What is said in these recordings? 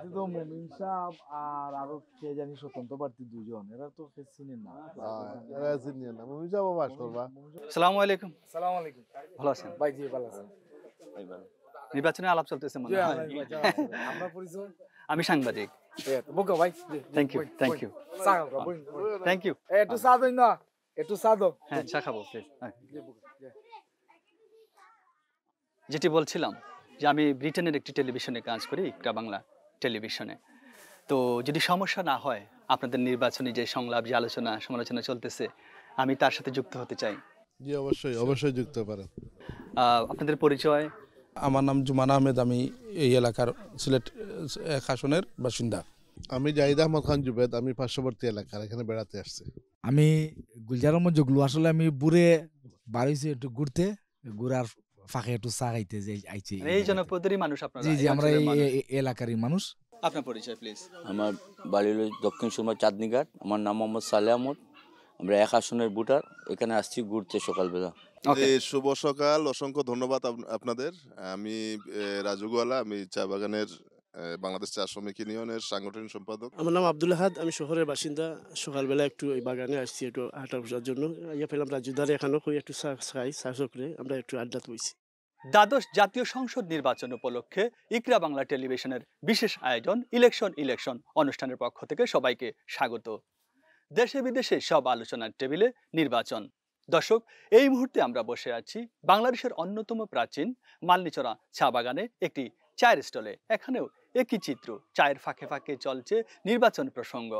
হ্যাঁ, হ্যাঁ, নির্বাচনে আলাপ চলতেছে আমি সাংবাদিক ভাই থ্যাংক ইউ থ্যাংক ইউ না একটু হ্যাঁ, যেটি বলছিলাম যে আমি ব্রিটেনের একটি টেলিভিশনে কাজ করি ইকরা বাংলা টেলিভিশনে তো যদি সমস্যা না হয় আপনাদের নির্বাচনী যে সংলাপ যে আলোচনা সমালোচনা চলতেছে আমি তার সাথে যুক্ত হতে চাই জি অবশ্যই অবশ্যই যুক্ত পারেন আপনাদের পরিচয় আমার নাম জুমান আহমেদ আমি এই এলাকার সিলেট এক আসনের বাসিন্দা আমি জাহিদ আহমদ খান জুবেদ আমি পার্শ্ববর্তী এলাকার এখানে বেড়াতে আসছি আমি গুলজার আহমদ জগলু আসলে আমি বুড়ে বাড়িছি একটু ঘুরতে ঘুরার ফাঁকে একটু চা খাইতে যে আইছে মানে এই জনপদেরই মানুষ আপনার জি জি আমরা এই এলাকারই মানুষ আপনার পরিচয় প্লিজ আমার বাড়ি হলো দক্ষিণ সুরমা চাঁদনিঘাট আমার নাম মোহাম্মদ সালে আহমদ আমরা এক আসনের বুটার এখানে আসছি ঘুরতে সকালবেলা শুভ সকাল অসংখ্য ধন্যবাদ আপনাদের আমি রাজুগওয়ালা আমি চা বাগানের বাংলাদেশ চা শ্রমিক ইউনিয়নের সাংগঠনিক সম্পাদক আমার নাম আব্দুল হাদ আমি শহরের বাসিন্দা সকালবেলা একটু এই বাগানে আসছি একটু আড্ডা বসার জন্য ইয়ে পেলাম রাজুদারে এখানে কই একটু চা খাই চা করে আমরা একটু আড্ডা তুলছি দ্বাদশ জাতীয় সংসদ নির্বাচন উপলক্ষে ইকরা বাংলা টেলিভিশনের বিশেষ আয়োজন ইলেকশন ইলেকশন অনুষ্ঠানের পক্ষ থেকে সবাইকে স্বাগত দেশে বিদেশে সব আলোচনার টেবিলে নির্বাচন দর্শক এই মুহূর্তে আমরা বসে আছি বাংলাদেশের অন্যতম প্রাচীন মালনিচরা চা বাগানে একটি চায়ের স্টলে এখানেও একই চিত্র চায়ের ফাঁকে ফাঁকে চলছে নির্বাচন প্রসঙ্গ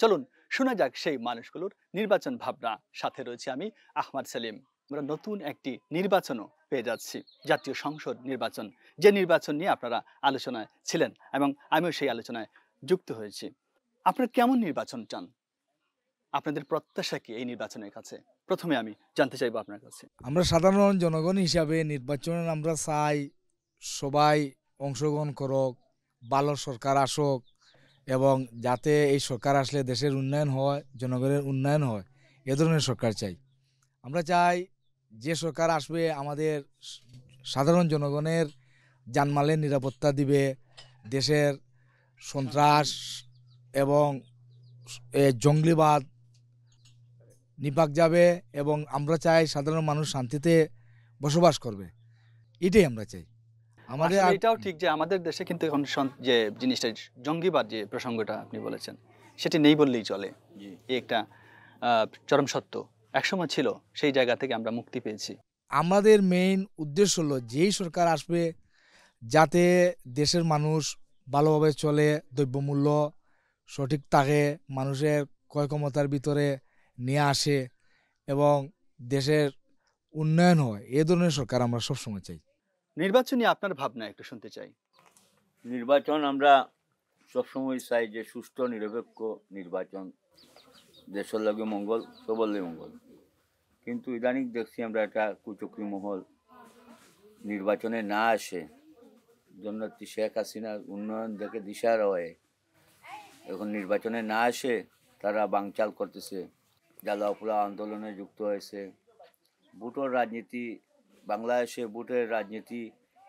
চলুন শোনা যাক সেই মানুষগুলোর নির্বাচন ভাবনা সাথে রয়েছে আমি আহমদ সেলিম আমরা নতুন একটি নির্বাচনও পেয়ে যাচ্ছি জাতীয় সংসদ নির্বাচন যে নির্বাচন নিয়ে আপনারা আলোচনায় ছিলেন এবং আমিও সেই আলোচনায় যুক্ত হয়েছি আপনারা কেমন নির্বাচন চান আপনাদের প্রত্যাশা কি এই নির্বাচনের কাছে প্রথমে আমি জানতে চাইবো আপনার কাছে আমরা সাধারণ জনগণ হিসাবে নির্বাচনের আমরা চাই সবাই অংশগ্রহণ করক ভালো সরকার আসক এবং যাতে এই সরকার আসলে দেশের উন্নয়ন হয় জনগণের উন্নয়ন হয় এ ধরনের সরকার চাই আমরা চাই যে সরকার আসবে আমাদের সাধারণ জনগণের জানমালের নিরাপত্তা দিবে দেশের সন্ত্রাস এবং জঙ্গলিবাদ নিপাক যাবে এবং আমরা চাই সাধারণ মানুষ শান্তিতে বসবাস করবে এটাই আমরা চাই আমাদের এটাও ঠিক যে আমাদের দেশে কিন্তু এখন যে জিনিসটা জঙ্গিবাদ যে প্রসঙ্গটা আপনি বলেছেন সেটি নেই বললেই চলে এই একটা চরম সত্য একসময় ছিল সেই জায়গা থেকে আমরা মুক্তি পেয়েছি আমাদের মেইন উদ্দেশ্য হলো যেই সরকার আসবে যাতে দেশের মানুষ ভালোভাবে চলে দ্রব্যমূল্য সঠিক তাকে মানুষের ক্রয় ক্ষমতার ভিতরে নিয়ে আসে এবং দেশের উন্নয়ন হয় এ ধরনের সরকার আমরা সবসময় চাই নির্বাচন নিয়ে আপনার ভাবনা একটু শুনতে চাই নির্বাচন আমরা সবসময় চাই যে সুষ্ঠু নিরপেক্ষ নির্বাচন দেশের লাগে মঙ্গল সবল মঙ্গল কিন্তু ইদানিং দেখছি আমরা একটা কুচক্রি মহল নির্বাচনে না আসে জন্য শেখ হাসিনার উন্নয়ন দেখে দিশার রয়ে এখন নির্বাচনে না আসে তারা বাংচাল করতেছে জ্বালাওপোলা আন্দোলনে যুক্ত হয়েছে ভোটর রাজনীতি বাংলাদেশে বুটের রাজনীতি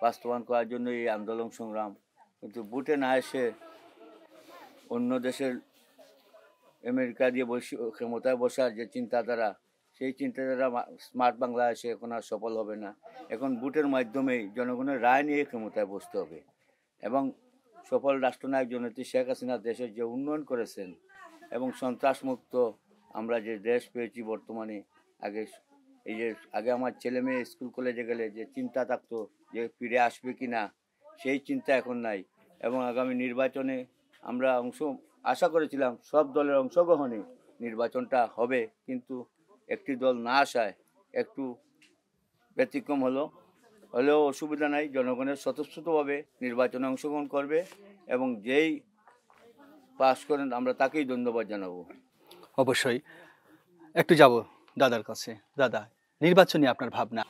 বাস্তবায়ন করার জন্য এই আন্দোলন সংগ্রাম কিন্তু বুটে না এসে অন্য দেশের আমেরিকা দিয়ে বসে ক্ষমতায় বসার যে চিন্তাধারা সেই চিন্তাধারা স্মার্ট বাংলাদেশে এখন আর সফল হবে না এখন বুটের মাধ্যমেই জনগণের রায় নিয়ে ক্ষমতায় বসতে হবে এবং সফল রাষ্ট্রনায়ক জনতি শেখ হাসিনা দেশের যে উন্নয়ন করেছেন এবং সন্ত্রাসমুক্ত আমরা যে দেশ পেয়েছি বর্তমানে আগে এই যে আগে আমার ছেলে মেয়ে স্কুল কলেজে গেলে যে চিন্তা থাকতো যে ফিরে আসবে কি না সেই চিন্তা এখন নাই এবং আগামী নির্বাচনে আমরা অংশ আশা করেছিলাম সব দলের অংশগ্রহণে নির্বাচনটা হবে কিন্তু একটি দল না আসায় একটু ব্যতিক্রম হলো হলেও অসুবিধা নাই জনগণের স্বতঃস্ফূর্তভাবে নির্বাচনে অংশগ্রহণ করবে এবং যেই পাশ করেন আমরা তাকেই ধন্যবাদ জানাবো অবশ্যই একটু যাব দাদার কাছে দাদা নির্বাচনী আপনার ভাবনা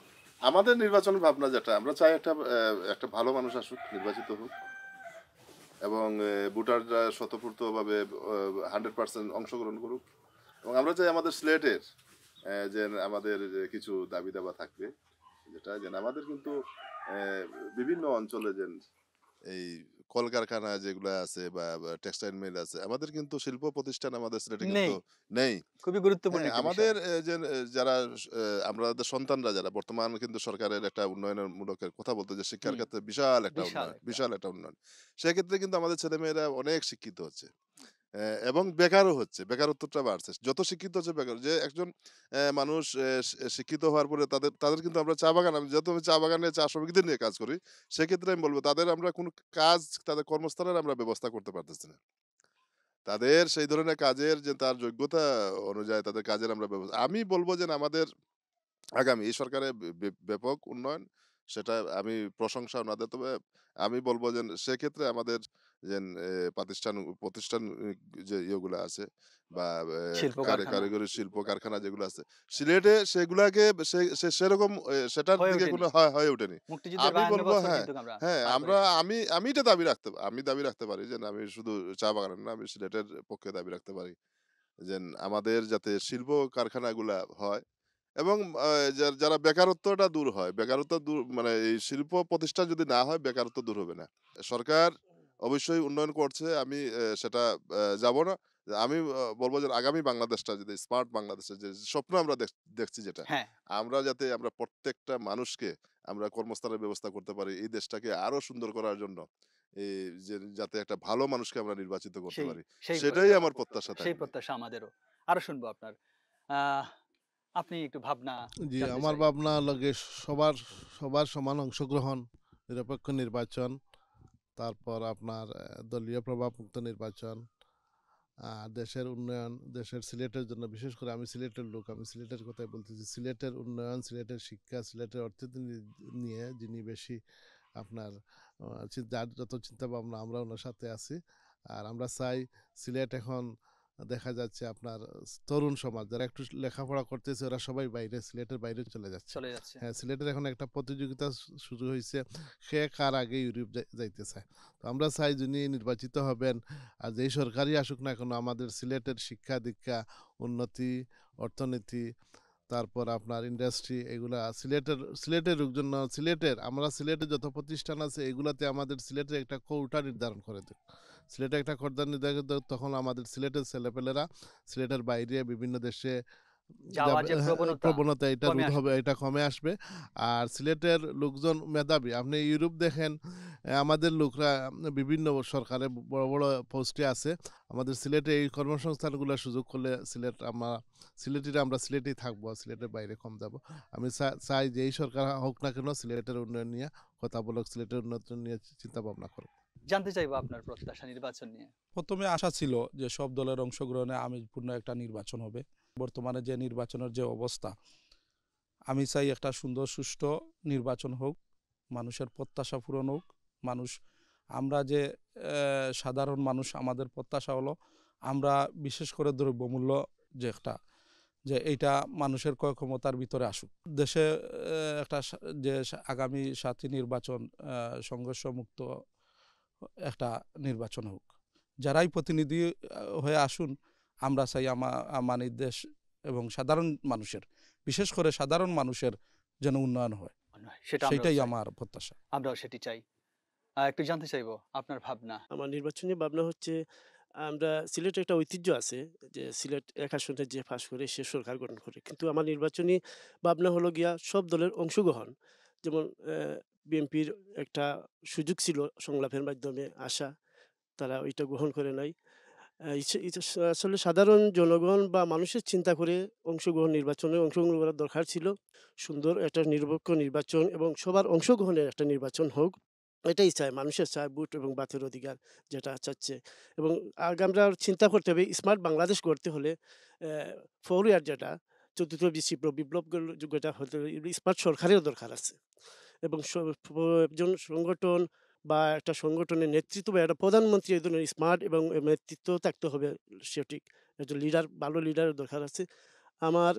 আমাদের নির্বাচন ভাবনা যেটা আমরা চাই একটা একটা ভালো মানুষ আসুক নির্বাচিত হোক এবং ভোটাররা স্বতঃপূর্তভাবে হান্ড্রেড পার্সেন্ট অংশগ্রহণ করুক এবং আমরা চাই আমাদের স্লেটের যে আমাদের কিছু দাবি দাবা থাকবে যেটা যেন আমাদের কিন্তু বিভিন্ন অঞ্চলে যেন এই কলকারখানা যেগুলো আছে বা টেক্সটাইল মিল আছে আমাদের কিন্তু শিল্প প্রতিষ্ঠান আমাদের সিলেটে কিন্তু নেই খুবই গুরুত্বপূর্ণ হ্যাঁ, আমাদের যে যারা আমরা সন্তানরা যারা বর্তমান কিন্তু সরকারের একটা উন্নয়নের মূলক কথা বলতে যে শিক্ষার ক্ষেত্রে বিশাল একটা উন্নয়ন বিশাল একটা উন্নয়ন সেক্ষেত্রে কিন্তু আমাদের ছেলেমেয়েরা অনেক শিক্ষিত হচ্ছে এবং বেকারও হচ্ছে। বেকারত্বটা বাড়ছে। যত শিক্ষিত হচ্ছে বেকার। যে একজন মানুষ শিক্ষিত হওয়ার পরে তাদের তাদের কিন্তু আমরা চা বাগান যেহেতু আমি চা বাগানে চা শ্রমিকদের নিয়ে কাজ করি, সেক্ষেত্রে আমি বলবো তাদের আমরা কোনো কাজ তাদের কর্মস্থলের আমরা ব্যবস্থা করতে পারতেছি না। তাদের সেই ধরনের কাজের যে তার যোগ্যতা অনুযায়ী তাদের কাজের আমরা ব্যবস্থা আমি বলবো যে আমাদের আগামী এই সরকারের ব্যাপক উন্নয়ন সেটা আমি প্রশংসা উনাদের। তবে আমি বলবো যে সেক্ষেত্রে আমাদের যে প্রতিষ্ঠান প্রতিষ্ঠান যে ইয়েগুলো আছে বা কারিগরি শিল্প কারখানা যেগুলো আছে সিলেটে সেগুলাকে সেরকম সেটার দিকে কোনো হয়ে ওঠেনি আমি বলবো হ্যাঁ হ্যাঁ আমরা আমি আমি এটা দাবি রাখতে আমি দাবি রাখতে পারি যে আমি শুধু চা বাগান না আমি সিলেটের পক্ষে দাবি রাখতে পারি যে আমাদের যাতে শিল্প কারখানাগুলা হয় এবং যারা বেকারত্বটা দূর হয় বেকারত্ব দূর মানে এই শিল্প প্রতিষ্ঠা যদি না হয় বেকারত্ব দূর হবে না সরকার অবশ্যই উন্নয়ন করছে আমি সেটা যাব না আমি বলবো যে আগামী বাংলাদেশটা যদি স্মার্ট বাংলাদেশের যে স্বপ্ন আমরা দেখছি যেটা হ্যাঁ। আমরা যাতে আমরা প্রত্যেকটা মানুষকে আমরা কর্মস্থলের ব্যবস্থা করতে পারি এই দেশটাকে আরো সুন্দর করার জন্য যে যাতে একটা ভালো মানুষকে আমরা নির্বাচিত করতে পারি সেটাই আমার প্রত্যাশা সেই প্রত্যাশা আমাদেরও আরো শুনবো আপনার আপনি একটু ভাবনা জি আমার ভাবনা লগে সবার সবার সমান অংশগ্রহণ নিরপেক্ষ নির্বাচন তারপর আপনার দলীয় প্রভাবমুক্ত নির্বাচন দেশের উন্নয়ন দেশের সিলেটের জন্য বিশেষ করে আমি সিলেটের লোক আমি সিলেটের কথাই বলতেছি সিলেটের উন্নয়ন সিলেটের শিক্ষা সিলেটের অর্থনীতি নিয়ে যিনি বেশি আপনার যার যত চিন্তা ভাবনা আমরা ওনার সাথে আছি আর আমরা চাই সিলেট এখন দেখা যাচ্ছে আপনার তরুণ সমাজ যারা একটু লেখাপড়া করতেছে ওরা সবাই বাইরে সিলেটের বাইরে চলে যাচ্ছে হ্যাঁ সিলেটের এখন একটা প্রতিযোগিতা শুরু হয়েছে সে কার আগে ইউরোপ যাইতে চায় তো আমরা চাই যিনি নির্বাচিত হবেন আর যেই সরকারই আসুক না কেন আমাদের সিলেটের শিক্ষা দীক্ষা উন্নতি অর্থনীতি তারপর আপনার ইন্ডাস্ট্রি এগুলা সিলেটের সিলেটের জন্য সিলেটের আমরা সিলেটে যত প্রতিষ্ঠান আছে এগুলাতে আমাদের সিলেটের একটা কোটা নির্ধারণ করে দেয় সিলেটে একটা কোটা নির্ধারণ করে তখন আমাদের সিলেটের ছেলেপেলেরা সিলেটের বাইরে বিভিন্ন দেশে হ্যাঁ, প্রবণতা এটা হবে এটা কমে আসবে আর সিলেটের লোকজন মেধাবী আপনি ইউরোপ দেখেন আমাদের লোকরা বিভিন্ন সরকারে বড় বড় পোস্টে আছে আমাদের সিলেটে এই কর্মসংস্থানগুলো সুযোগ করলে সিলেট আমরা সিলেটিরা আমরা সিলেটেই থাকবো সিলেটের বাইরে কম যাবো আমি চাই যে এই সরকার হোক না কেন সিলেটের উন্নয়ন নিয়ে কথা বলুক সিলেটের উন্নয়ন নিয়ে চিন্তা ভাবনা করুক জানতে চাইবো আপনার প্রত্যাশা নির্বাচন নিয়ে প্রথমে আশা ছিল যে সব দলের অংশগ্রহণে আমিপূর্ণ একটা নির্বাচন হবে বর্তমানে যে নির্বাচনের যে অবস্থা আমি চাই একটা সুন্দর সুষ্ঠু নির্বাচন হোক মানুষের প্রত্যাশা পূরণ হোক মানুষ আমরা যে সাধারণ মানুষ আমাদের প্রত্যাশা হলো আমরা বিশেষ করে দ্রব্যমূল্য যে একটা যে এইটা মানুষের ক্রয় ক্ষমতার ভিতরে আসুক দেশে একটা যে আগামী সাতই নির্বাচন সংঘর্ষমুক্ত একটা নির্বাচন হোক যারাই প্রতিনিধি হয়ে আসুন আমরা চাই আমার দেশ এবং সাধারণ মানুষের বিশেষ করে সাধারণ মানুষের যেন উন্নয়ন হয় সেটাই আমার প্রত্যাশা আমরাও সেটি চাই একটু জানতে চাইবো আপনার ভাবনা আমার নির্বাচনী ভাবনা হচ্ছে আমরা সিলেটে একটা ঐতিহ্য আছে যে সিলেট এক যে পাশ করে সে সরকার গঠন করে কিন্তু আমার নির্বাচনী ভাবনা হলো গিয়া সব দলের অংশগ্রহণ যেমন বিএনপির একটা সুযোগ ছিল সংলাপের মাধ্যমে আসা তারা ওইটা গ্রহণ করে নাই আসলে সাধারণ জনগণ বা মানুষের চিন্তা করে অংশগ্রহণ নির্বাচনে অংশগ্রহণ করার দরকার ছিল সুন্দর একটা নিরপেক্ষ নির্বাচন এবং সবার অংশগ্রহণের একটা নির্বাচন হোক এটাই চায় মানুষের চায় বুট এবং বাতের অধিকার যেটা চাচ্ছে এবং আমরা চিন্তা করতে হবে স্মার্ট বাংলাদেশ করতে হলে ফৌরিয়ার যেটা চতুর্থ বিশিপ্র বিপ্লব যেটা হতে স্মার্ট সরকারেরও দরকার আছে এবং একজন সংগঠন বা একটা সংগঠনের নেতৃত্ব বা একটা প্রধানমন্ত্রী এই ধরনের স্মার্ট এবং নেতৃত্ব থাকতে হবে সঠিক একজন লিডার ভালো লিডারের দরকার আছে আমার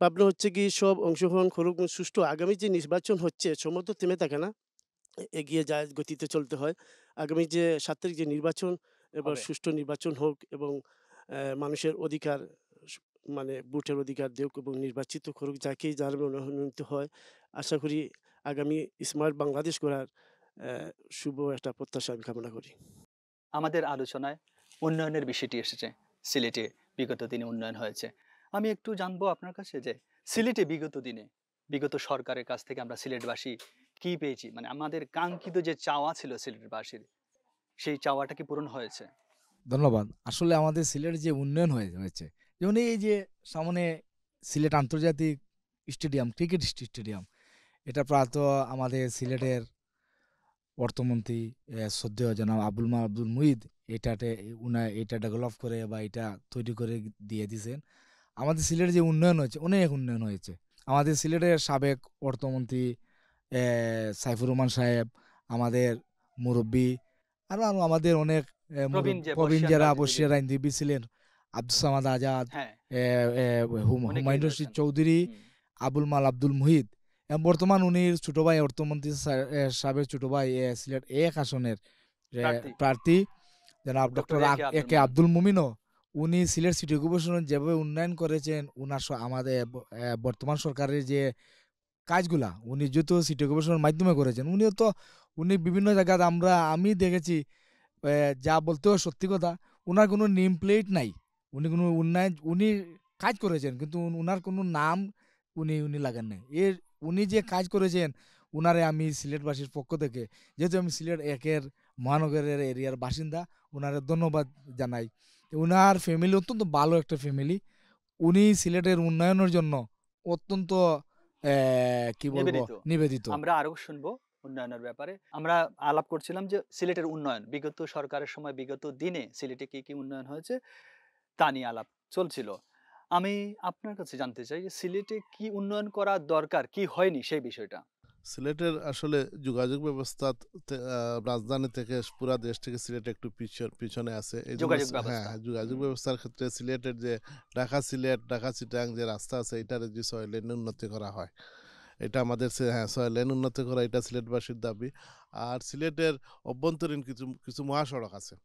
ভাবনা হচ্ছে কি সব অংশগ্রহণ করুক সুষ্ঠু আগামী যে নির্বাচন হচ্ছে তো থেমে থাকে না এগিয়ে যায় গতিতে চলতে হয় আগামী যে সাত তারিখ যে নির্বাচন এবার সুষ্ঠু নির্বাচন হোক এবং মানুষের অধিকার মানে ভোটের অধিকার দেওক এবং নির্বাচিত করুক যাকেই যার মনোনীত হয় আশা করি আগামী স্মার্ট বাংলাদেশ করার শুভ একটা প্রত্যাশা আমি কামনা করি আমাদের আলোচনায় উন্নয়নের বিষয়টি এসেছে সিলেটে বিগত দিনে উন্নয়ন হয়েছে আমি একটু জানবো আপনার কাছে যে সিলেটে বিগত দিনে বিগত সরকারের কাছ থেকে আমরা সিলেটবাসী কি পেয়েছি মানে আমাদের কাঙ্ক্ষিত যে চাওয়া ছিল সিলেটবাসীর সেই চাওয়াটা কি পূরণ হয়েছে ধন্যবাদ আসলে আমাদের সিলেট যে উন্নয়ন হয়ে হয়েছে যেমন এই যে সামনে সিলেট আন্তর্জাতিক স্টেডিয়াম ক্রিকেট স্টেডিয়াম এটা প্রাত আমাদের সিলেটের অর্থমন্ত্রী সদ্য জনাব আবুল মা আব্দুল মুহিদ এটাতে উনা এটা ডেভেলপ করে বা এটা তৈরি করে দিয়ে দিয়েছেন আমাদের সিলেটের যে উন্নয়ন হয়েছে অনেক উন্নয়ন হয়েছে আমাদের সিলেটের সাবেক অর্থমন্ত্রী সাইফুর রহমান সাহেব আমাদের মুরব্বী আরো আরো আমাদের অনেক প্রবীণ যারা বসিয়ার আইনজীবী ছিলেন আব্দুল সামাদ আজাদ হ্যাঁ। হুমায়ুন রশিদ চৌধুরী আবুল মাল আব্দুল মুহিত বর্তমান উনি ছোট ভাই অর্থমন্ত্রী সাহেবের ছোট ভাই সিলেট এক আসনের প্রার্থী জনাব ডক্টর এ কে আব্দুল মুমিনও উনি সিলেট সিটি কর্পোরেশন যেভাবে উন্নয়ন করেছেন উনার আমাদের বর্তমান সরকারের যে কাজগুলা উনি যেহেতু সিটি কর্পোরেশনের মাধ্যমে করেছেন উনিও তো উনি বিভিন্ন জায়গাতে আমরা আমি দেখেছি যা বলতেও সত্যি কথা ওনার কোনো নেম প্লেট নাই উনি কোনো উন্নয়ন উনি কাজ করেছেন কিন্তু ওনার কোনো নাম উনি উনি লাগান নাই এর উনি যে কাজ করেছেন ওনারে আমি সিলেটবাসীর পক্ষ থেকে যেহেতু আমি সিলেট একের মহানগরের এরিয়ার বাসিন্দা ওনারে ধন্যবাদ জানাই ওনার ফ্যামিলি অত্যন্ত ভালো একটা ফ্যামিলি উনি সিলেটের উন্নয়নের জন্য অত্যন্ত কি বলবো নিবেদিত আমরা আরো শুনবো উন্নয়নের ব্যাপারে আমরা আলাপ করছিলাম যে সিলেটের উন্নয়ন বিগত সরকারের সময় বিগত দিনে সিলেটে কি কি উন্নয়ন হয়েছে তা নিয়ে আলাপ চলছিল আমি আপনার কাছে জানতে চাই যে সিলেটে কি উন্নয়ন করা দরকার কি হয়নি সেই বিষয়টা সিলেটের আসলে যোগাযোগ ব্যবস্থা রাজধানী থেকে পুরা দেশ থেকে সিলেট একটু পিছনে আছে হ্যাঁ যোগাযোগ ব্যবস্থার ক্ষেত্রে সিলেটের যে ঢাকা সিলেট ঢাকা চিটাং যে রাস্তা আছে এটার যে ছয় লেন উন্নতি করা হয় এটা আমাদের হ্যাঁ ছয় লেন উন্নতি করা এটা সিলেটবাসীর দাবি আর সিলেটের অভ্যন্তরীণ কিছু কিছু মহাসড়ক আছে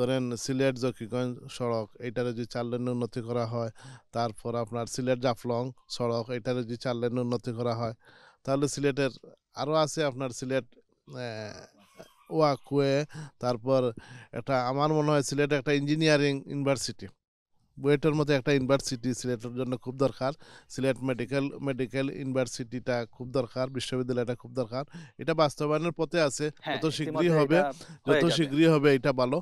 ধরেন সিলেট জকিগঞ্জ সড়ক এটার যদি চার লেন উন্নতি করা হয় তারপর আপনার সিলেট জাফলং সড়ক এটার যদি চার লেন উন্নতি করা হয় তাহলে সিলেটের আরও আছে আপনার সিলেট ওয়াকুয়ে তারপর একটা আমার মনে হয় সিলেট একটা ইঞ্জিনিয়ারিং ইউনিভার্সিটি বুয়েটের মতো একটা ইউনিভার্সিটি সিলেটের জন্য খুব দরকার সিলেট মেডিকেল মেডিকেল ইউনিভার্সিটিটা খুব দরকার বিশ্ববিদ্যালয়টা খুব দরকার এটা বাস্তবায়নের পথে আছে হ্যাঁ, যত শীঘ্রই হবে যত শীঘ্রই হবে এটা ভালো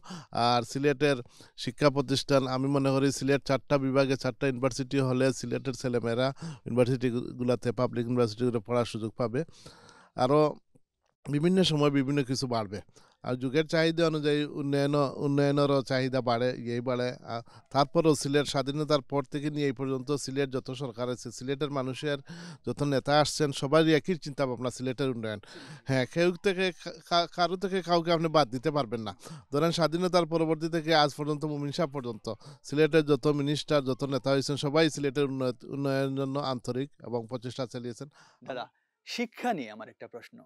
আর সিলেটের শিক্ষা প্রতিষ্ঠান আমি মনে করি সিলেট চারটা বিভাগে চারটা ইউনিভার্সিটি হলে সিলেটের ছেলেমেয়েরা ইউনিভার্সিটিগুলোতে পাবলিক ইউনিভার্সিটিগুলো পড়ার সুযোগ পাবে আরও বিভিন্ন সময় বিভিন্ন কিছু বাড়বে আর যুগের চাহিদা অনুযায়ী উন্নয়ন উন্নয়নেরও চাহিদা বাড়ে এই বাড়ে তারপরও সিলেট স্বাধীনতার পর থেকে নিয়ে এই পর্যন্ত সিলেট যত সরকার আছে সিলেটের মানুষের যত নেতা আসছেন সবারই একই চিন্তা ভাবনা সিলেটের উন্নয়ন হ্যাঁ কেউ থেকে কারো থেকে কাউকে আপনি বাদ দিতে পারবেন না ধরেন স্বাধীনতার পরবর্তী থেকে আজ পর্যন্ত মুমিন সাহ পর্যন্ত সিলেটের যত মিনিস্টার যত নেতা হয়েছেন সবাই সিলেটের উন্নয়নের জন্য আন্তরিক এবং প্রচেষ্টা চালিয়েছেন দাদা শিক্ষা নিয়ে আমার একটা প্রশ্ন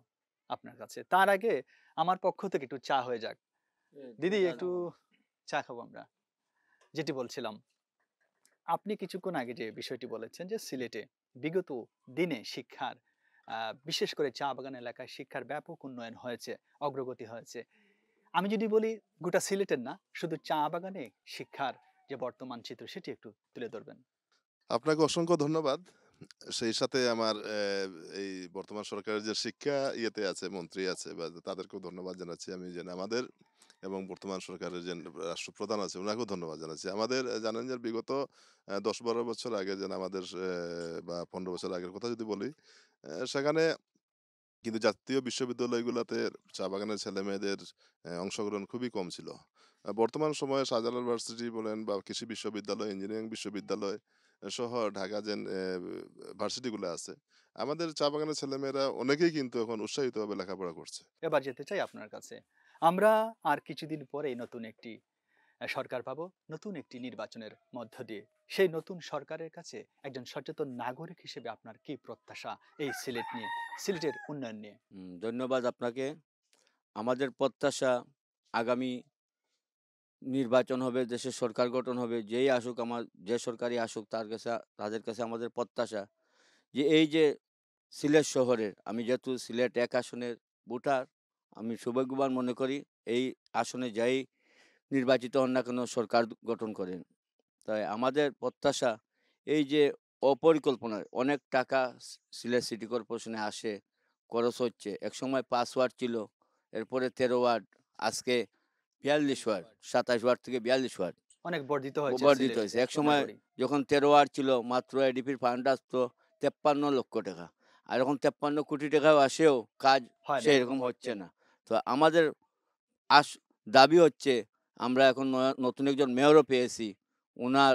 আপনার কাছে তার আগে আমার পক্ষ থেকে একটু চা হয়ে যাক দিদি একটু চা খাবো আমরা যেটি বলছিলাম আপনি কিছুক্ষণ আগে যে বিষয়টি বলেছেন যে সিলেটে বিগত দিনে শিক্ষার বিশেষ করে চা বাগান এলাকায় শিক্ষার ব্যাপক উন্নয়ন হয়েছে অগ্রগতি হয়েছে আমি যদি বলি গোটা সিলেটের না শুধু চা বাগানে শিক্ষার যে বর্তমান চিত্র সেটি একটু তুলে ধরবেন আপনাকে অসংখ্য ধন্যবাদ সেই সাথে আমার এই বর্তমান সরকারের যে শিক্ষা ইয়েতে আছে মন্ত্রী আছে বা তাদেরকেও ধন্যবাদ জানাচ্ছি আমি যেন আমাদের এবং বর্তমান সরকারের যে রাষ্ট্রপ্রধান আছে ওনাকেও ধন্যবাদ জানাচ্ছি আমাদের জানেন যে বিগত দশ বারো বছর আগে যেন আমাদের বা পনেরো বছর আগের কথা যদি বলি সেখানে কিন্তু জাতীয় বিশ্ববিদ্যালয়গুলোতে চা বাগানের ছেলে মেয়েদের অংশগ্রহণ খুবই কম ছিল বর্তমান সময়ে শাহজালাল ইউনিভার্সিটি বলেন বা কৃষি বিশ্ববিদ্যালয় ইঞ্জিনিয়ারিং বিশ্ববিদ্যালয় শহর ঢাকা যে ভার্সিটিগুলো আছে আমাদের চা বাগানের ছেলেমেয়েরা অনেকেই কিন্তু এখন উৎসাহিতভাবে লেখাপড়া করছে এবার যেতে চাই আপনার কাছে আমরা আর কিছুদিন পরে নতুন একটি সরকার পাব নতুন একটি নির্বাচনের মধ্য দিয়ে সেই নতুন সরকারের কাছে একজন সচেতন নাগরিক হিসেবে আপনার কি প্রত্যাশা এই সিলেট নিয়ে সিলেটের উন্নয়ন নিয়ে ধন্যবাদ আপনাকে আমাদের প্রত্যাশা আগামী নির্বাচন হবে দেশের সরকার গঠন হবে যেই আসুক আমার যে সরকারই আসুক তার কাছে তাদের কাছে আমাদের প্রত্যাশা যে এই যে সিলেট শহরের আমি যেহেতু সিলেট এক আসনের ভোটার আমি সৌভাগ্যবান মনে করি এই আসনে যাই নির্বাচিত হন না কেন সরকার গঠন করেন তাই আমাদের প্রত্যাশা এই যে অপরিকল্পনায় অনেক টাকা সিলেট সিটি কর্পোরেশনে আসে খরচ হচ্ছে একসময় পাঁচ ওয়ার্ড ছিল এরপরে তেরো ওয়ার্ড আজকে বিয়াল্লিশ ওয়ার সাতাশ ওয়ার থেকে বিয়াল্লিশ ওয়ার অনেক বর্ধিত হয়েছে বর্ধিত হয়েছে এক সময় যখন তেরো ওয়ার ছিল মাত্র এডিপির ফান্ড আসতো তেপ্পান্ন লক্ষ টাকা আর এখন তেপ্পান্ন কোটি টাকাও আসেও কাজ সেরকম হচ্ছে না তো আমাদের আস দাবি হচ্ছে আমরা এখন নতুন একজন মেয়রও পেয়েছি ওনার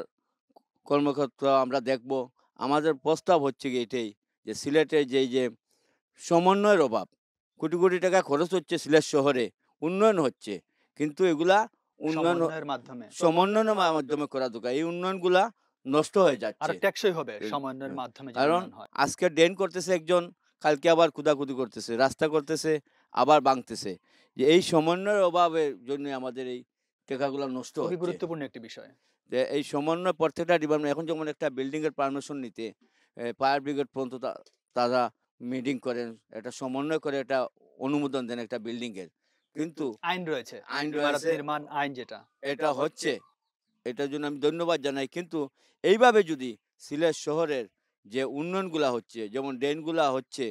কর্মক্ষেত্র আমরা দেখব আমাদের প্রস্তাব হচ্ছে কি এটাই যে সিলেটের যেই যে সমন্বয়ের অভাব কোটি কোটি টাকা খরচ হচ্ছে সিলেট শহরে উন্নয়ন হচ্ছে কিন্তু এগুলা উন্নয়ন মাধ্যমে সমন্বয়ের মাধ্যমে করা দরকার এই উন্নয়ন গুলা নষ্ট হয়ে যাচ্ছে টেকসই হবে সমন্বয়ের মাধ্যমে কারণ আজকে ড্রেন করতেছে একজন কালকে আবার কুদাকুদি করতেছে রাস্তা করতেছে আবার বাংতেছে যে এই সমন্বয়ের অভাবের জন্য আমাদের এই টেকাগুলো নষ্ট হচ্ছে গুরুত্বপূর্ণ একটি বিষয় যে এই সমন্বয় প্রত্যেকটা ডিপার্টমেন্ট এখন যেমন একটা বিল্ডিং এর পারমিশন নিতে ফায়ার ব্রিগেড পর্যন্ত তারা মিটিং করেন একটা সমন্বয় করে একটা অনুমোদন দেন একটা বিল্ডিং এর কিন্তু আইন রয়েছে আইন রয়েছে নির্মাণ আইন যেটা এটা হচ্ছে এটার জন্য আমি ধন্যবাদ জানাই কিন্তু এইভাবে যদি সিলেট শহরের যে উন্নয়নগুলা হচ্ছে যেমন ড্রেনগুলা হচ্ছে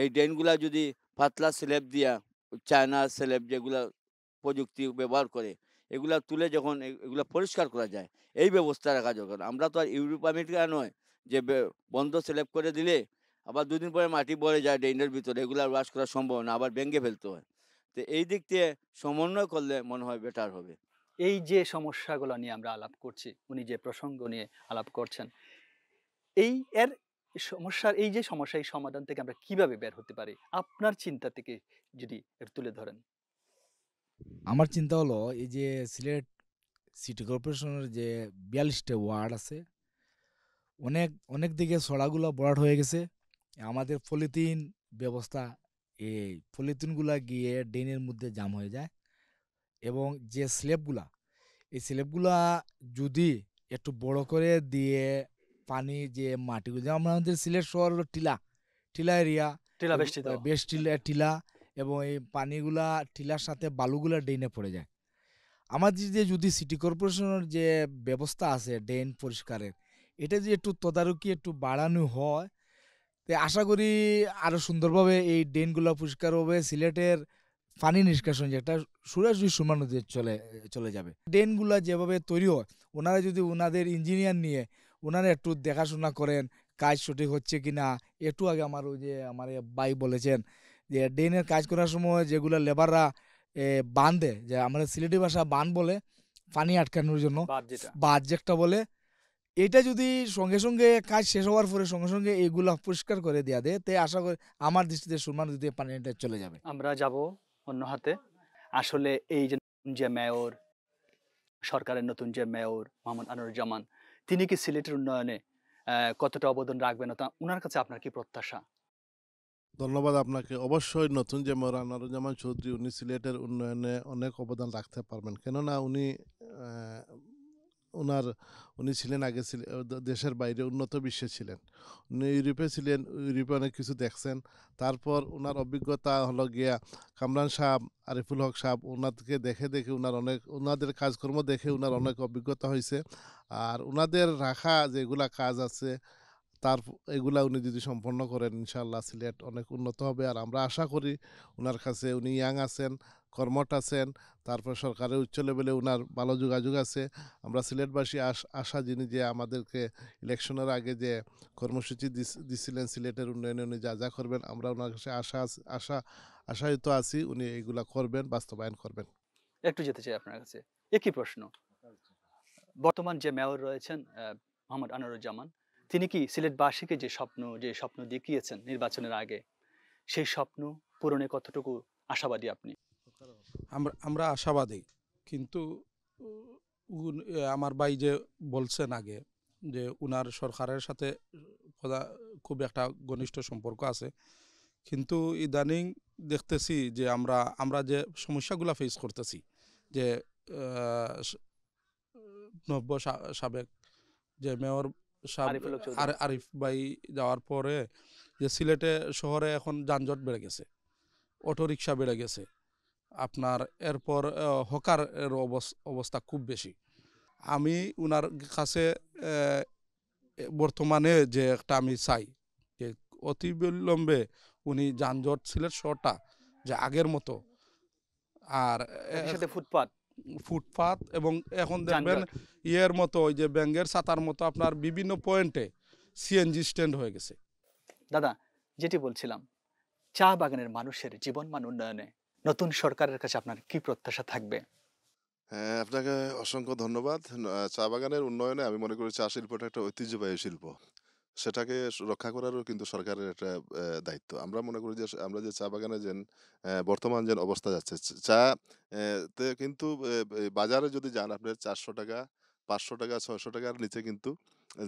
এই ড্রেনগুলা যদি পাতলা স্ল্যাব দিয়া চায়না স্ল্যাব যেগুলা প্রযুক্তি ব্যবহার করে এগুলা তুলে যখন এগুলা পরিষ্কার করা যায় এই ব্যবস্থা রাখা যখন আমরা তো আর ইউরোপ আমেরিকা নয় যে বন্ধ স্ল্যাব করে দিলে আবার দুদিন পরে মাটি বলে যায় ড্রেনের ভিতরে এগুলা ওয়াশ করা সম্ভব না আবার ভেঙে ফেলতে হয় তো এই দিক দিয়ে সমন্বয় করলে মনে হয় বেটার হবে এই যে সমস্যাগুলো নিয়ে আমরা আলাপ করছি উনি যে প্রসঙ্গ নিয়ে আলাপ করছেন এই এর সমস্যার এই যে সমস্যা এই সমাধান থেকে আমরা কিভাবে বের হতে পারি আপনার চিন্তা থেকে যদি তুলে ধরেন আমার চিন্তা হলো এই যে সিলেট সিটি কর্পোরেশনের যে বিয়াল্লিশটা ওয়ার্ড আছে অনেক অনেক দিকে সড়াগুলো বরাট হয়ে গেছে আমাদের পলিথিন ব্যবস্থা এই পলিথিনগুলা গিয়ে ড্রেনের মধ্যে জাম হয়ে যায় এবং যে স্লেপগুলা এই স্লেপগুলা যদি একটু বড় করে দিয়ে পানি যে মাটিগুলো যেমন আমাদের সিলেট শহর হলো টিলা টিলা এরিয়া টিলা বেষ্টিত বেশ টিলা টিলা এবং এই পানিগুলা টিলার সাথে বালুগুলা ড্রেনে পড়ে যায় আমাদের যে যদি সিটি কর্পোরেশনের যে ব্যবস্থা আছে ড্রেন পরিষ্কারের এটা যদি একটু তদারকি একটু বাড়ানো হয় তো আশা করি আরও সুন্দরভাবে এই ড্রেনগুলো পরিষ্কার হবে সিলেটের পানি নিষ্কাশন যেটা সুরাসুরি সুমান নদীর চলে চলে যাবে ড্রেনগুলো যেভাবে তৈরি হয় ওনারা যদি ওনাদের ইঞ্জিনিয়ার নিয়ে ওনারা একটু দেখাশোনা করেন কাজ সঠিক হচ্ছে কি না একটু আগে আমার ওই যে আমার বাই বলেছেন যে ড্রেনের কাজ করার সময় যেগুলো লেবাররা বাঁধে যে আমরা সিলেটি ভাষা বান বলে পানি আটকানোর জন্য বাদ যেটা বলে এটা যদি সঙ্গে সঙ্গে কাজ শেষ হওয়ার পরে সঙ্গে সঙ্গে এগুলো পরিষ্কার করে দেওয়া দেয় তাই আশা করি আমার দৃষ্টিতে সুরমা নদীতে পানিটা চলে যাবে আমরা যাব অন্য হাতে আসলে এই যে যে মেয়র সরকারের নতুন যে মেয়র মোহাম্মদ আনুরুজ্জামান তিনি কি সিলেটের উন্নয়নে কতটা অবদান রাখবেন তা ওনার কাছে আপনার কি প্রত্যাশা ধন্যবাদ আপনাকে অবশ্যই নতুন যে মেয়র আনোয়ারুজ্জামান চৌধুরী উনি সিলেটের উন্নয়নে অনেক অবদান রাখতে পারবেন কেননা উনি ওনার উনি ছিলেন আগে দেশের বাইরে উন্নত বিশ্বে ছিলেন উনি ইউরোপে ছিলেন ইউরোপে অনেক কিছু দেখছেন তারপর ওনার অভিজ্ঞতা হলো গিয়া কামরান সাহেব আরিফুল হক সাহেব ওনাকে দেখে দেখে ওনার অনেক ওনাদের কাজকর্ম দেখে ওনার অনেক অভিজ্ঞতা হয়েছে আর ওনাদের রাখা যেগুলা কাজ আছে তার এগুলা উনি যদি সম্পন্ন করেন ইনশাল্লাহ সিলেট অনেক উন্নত হবে আর আমরা আশা করি ওনার কাছে উনি ইয়াং আছেন কর্মঠ আছেন তারপর সরকারের উচ্চ লেভেলে ওনার ভালো যোগাযোগ আছে আমরা সিলেটবাসী আশা যিনি যে আমাদেরকে ইলেকশনের আগে যে কর্মসূচি দিছিলেন সিলেটের উন্নয়নে উনি যা যা করবেন আমরা ওনার কাছে আশা আশা আশায়িত আছি উনি এইগুলা করবেন বাস্তবায়ন করবেন একটু যেতে চাই আপনার কাছে একই প্রশ্ন বর্তমান যে মেয়র রয়েছেন মোহাম্মদ আনারুজ্জামান তিনি কি সিলেটবাসীকে যে স্বপ্ন যে স্বপ্ন দেখিয়েছেন নির্বাচনের আগে সেই স্বপ্ন পূরণে কতটুকু আশাবাদী আপনি আমরা আমরা আশাবাদী কিন্তু আমার ভাই যে বলছেন আগে যে উনার সরকারের সাথে খুব একটা ঘনিষ্ঠ সম্পর্ক আছে কিন্তু ইদানিং দেখতেছি যে আমরা আমরা যে সমস্যাগুলো ফেস করতেছি যে নব্য সাবেক যে মেয়র সাহেব আরিফ ভাই যাওয়ার পরে যে সিলেটে শহরে এখন যানজট বেড়ে গেছে অটোরিকশা বেড়ে গেছে আপনার এরপর হকারের অবস্থা খুব বেশি আমি ওনার কাছে বর্তমানে যে একটা আমি চাই যে অতিবিলম্বে উনি যানজট সিলেট শহরটা যে আগের মতো আর ফুটপাত ফুটপাত এবং এখন দেখবেন ইয়ের মতো ওই যে ব্যাঙ্গের ছাতার মতো আপনার বিভিন্ন পয়েন্টে সিএনজি স্ট্যান্ড হয়ে গেছে দাদা যেটি বলছিলাম চা বাগানের মানুষের জীবনমান উন্নয়নে নতুন সরকারের কাছে আপনার কি প্রত্যাশা থাকবে হ্যাঁ, আপনাকে অসংখ্য ধন্যবাদ চা বাগানের উন্নয়নে আমি মনে করি চা শিল্পটা একটা ঐতিহ্যবাহী শিল্প সেটাকে রক্ষা করারও কিন্তু সরকারের একটা দায়িত্ব আমরা মনে করি যে আমরা যে চা বাগানে যে বর্তমান যে অবস্থা যাচ্ছে চা তে কিন্তু বাজারে যদি যান আপনার চারশো টাকা পাঁচশো টাকা ছয়শো টাকার নিচে কিন্তু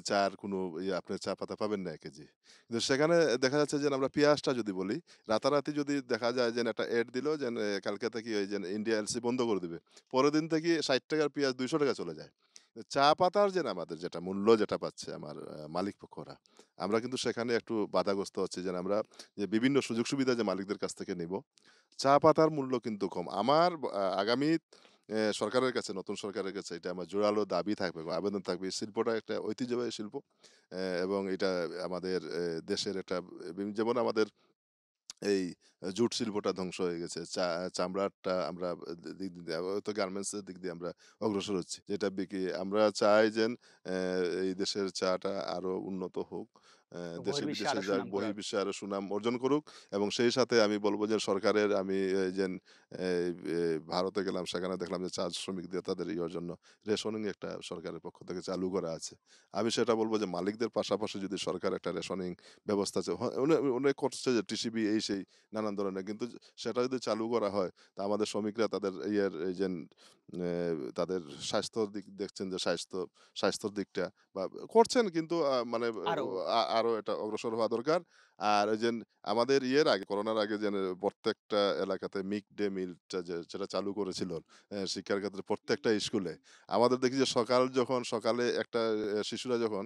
চার কোনো ইয়ে আপনি চা পাতা পাবেন না এক কেজি কিন্তু সেখানে দেখা যাচ্ছে যে আমরা পেঁয়াজটা যদি বলি রাতারাতি যদি দেখা যায় যে একটা এড দিল যে কালকে থেকে ওই যে ইন্ডিয়া এলসি বন্ধ করে দেবে পরের দিন থেকে ষাট টাকার পেঁয়াজ দুইশো টাকা চলে যায় চা পাতার যে আমাদের যেটা মূল্য যেটা পাচ্ছে আমার মালিক পক্ষরা আমরা কিন্তু সেখানে একটু বাধাগ্রস্ত হচ্ছে যে আমরা যে বিভিন্ন সুযোগ সুবিধা যে মালিকদের কাছ থেকে নিব চা পাতার মূল্য কিন্তু কম আমার আগামী সরকারের কাছে নতুন সরকারের কাছে এটা আমার জোরালো দাবি থাকবে বা আবেদন থাকবে এই শিল্পটা একটা ঐতিহ্যবাহী শিল্প এবং এটা আমাদের দেশের একটা যেমন আমাদের এই জুট শিল্পটা ধ্বংস হয়ে গেছে চা- চামড়াটা আমরা দিক দিয়ে হয়তো গার্মেন্টসের দিক দিয়ে আমরা অগ্রসর হচ্ছি যেটা বিক্রি আমরা চাই যে এই দেশের চাটা আরও উন্নত হোক দেশে বিদেশে যাক বহির্বিশ্বে আরো সুনাম অর্জন করুক এবং সেই সাথে আমি বলবো যে সরকারের আমি যে ভারতে গেলাম সেখানে দেখলাম যে চা শ্রমিকদের তাদের ইয়ের জন্য রেশনিং একটা সরকারের পক্ষ থেকে চালু করা আছে আমি সেটা বলবো যে মালিকদের পাশাপাশি যদি সরকার একটা রেশনিং ব্যবস্থা অনেক করছে যে টিসিবি এই সেই নানান ধরনের কিন্তু সেটা যদি চালু করা হয় তা আমাদের শ্রমিকরা তাদের ইয়ের এই যে তাদের স্বাস্থ্যর দিক দেখছেন যে স্বাস্থ্য স্বাস্থ্যর দিকটা বা করছেন কিন্তু মানে আরও এটা অগ্রসর হওয়া দরকার আর ওই যে আমাদের ইয়ের আগে করোনার আগে যে প্রত্যেকটা এলাকাতে মিড ডে মিলটা যে সেটা চালু করেছিল শিক্ষার ক্ষেত্রে প্রত্যেকটা স্কুলে আমাদের দেখি যে সকাল যখন সকালে একটা শিশুরা যখন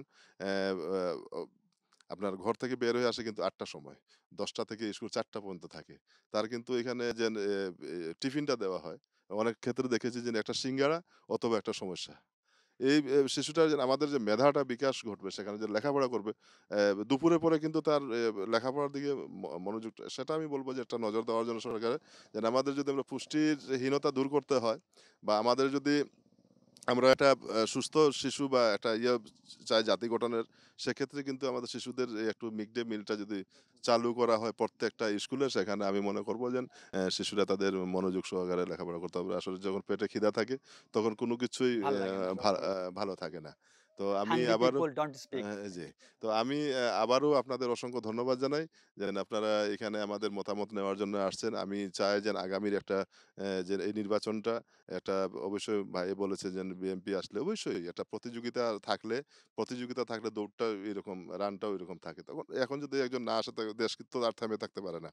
আপনার ঘর থেকে বের হয়ে আসে কিন্তু আটটার সময় দশটা থেকে স্কুল চারটা পর্যন্ত থাকে তার কিন্তু এখানে যে টিফিনটা দেওয়া হয় অনেক ক্ষেত্রে দেখেছি যে একটা সিঙ্গারা অথবা একটা সমস্যা এই শিশুটার যেন আমাদের যে মেধাটা বিকাশ ঘটবে সেখানে যে লেখাপড়া করবে দুপুরে পরে কিন্তু তার লেখাপড়ার দিকে মনোযোগটা সেটা আমি বলবো যে একটা নজর দেওয়ার জন্য সরকারের যেন আমাদের যদি আমরা পুষ্টির হীনতা দূর করতে হয় বা আমাদের যদি আমরা একটা সুস্থ শিশু বা একটা ইয়ে চাই জাতি গঠনের সেক্ষেত্রে কিন্তু আমাদের শিশুদের একটু মিড ডে মিলটা যদি চালু করা হয় প্রত্যেকটা স্কুলে সেখানে আমি মনে করবো যে শিশুরা তাদের মনোযোগ সহকারে লেখাপড়া করতে হবে আসলে যখন পেটে খিদা থাকে তখন কোনো কিছুই ভালো থাকে না তো আমি আবার হ্যাঁ, জি তো আমি আবারও আপনাদের অসংখ্য ধন্যবাদ জানাই যেন আপনারা এখানে আমাদের মতামত নেওয়ার জন্য আসছেন আমি চাই যেন আগামীর একটা যে এই নির্বাচনটা একটা অবশ্যই ভাই বলেছে যে বিএনপি আসলে অবশ্যই একটা প্রতিযোগিতা থাকলে প্রতিযোগিতা থাকলে দৌড়টা এরকম রানটাও এরকম থাকে তখন এখন যদি একজন না আসে দেশ তো আর থামে থাকতে পারে না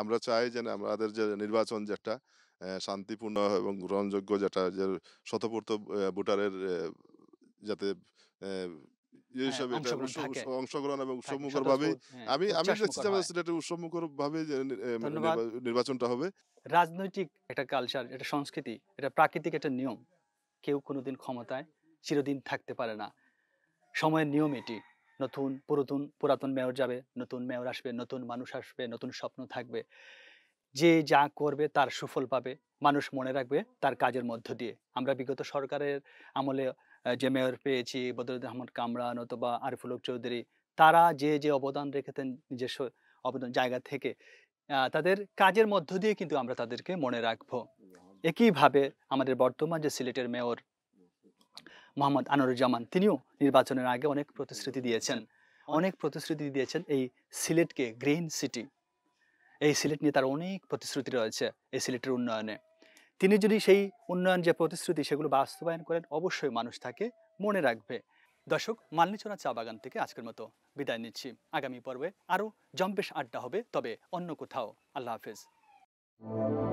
আমরা চাই যেন আমাদের যে নির্বাচন যেটা শান্তিপূর্ণ এবং গ্রহণযোগ্য যেটা যে শতপূর্ত ভোটারের যাতে রাজনৈতিক একটা কালচার সংস্কৃতি এটা প্রাকৃতিক একটা নিয়ম কেউ কোনোদিন ক্ষমতায় চিরদিন থাকতে পারে না সময়ের নিয়ম এটি নতুন পুরাতন পুরাতন মেয়র যাবে নতুন মেয়র আসবে নতুন মানুষ আসবে নতুন স্বপ্ন থাকবে যে যা করবে তার সুফল পাবে মানুষ মনে রাখবে তার কাজের মধ্য দিয়ে আমরা বিগত সরকারের আমলে যে মেয়র পেয়েছি বদরুদ্দিন আহমদ কামরান অথবা আরিফুলক চৌধুরী তারা যে যে অবদান রেখেছেন নিজস্ব অবদান জায়গা থেকে তাদের কাজের মধ্য দিয়ে কিন্তু আমরা তাদেরকে মনে রাখবো একইভাবে আমাদের বর্তমান যে সিলেটের মেয়র মোহাম্মদ আনুরুজ্জামান তিনিও নির্বাচনের আগে অনেক প্রতিশ্রুতি দিয়েছেন অনেক প্রতিশ্রুতি দিয়েছেন এই সিলেটকে গ্রিন সিটি এই সিলেট নিয়ে তার অনেক প্রতিশ্রুতি রয়েছে এই সিলেটের উন্নয়নে তিনি যদি সেই উন্নয়ন যে প্রতিশ্রুতি সেগুলো বাস্তবায়ন করেন অবশ্যই মানুষ তাকে মনে রাখবে দর্শক মালনিচোনা চা বাগান থেকে আজকের মতো বিদায় নিচ্ছি আগামী পর্বে আরও জম্পেশ আড্ডা হবে তবে অন্য কোথাও আল্লাহ হাফেজ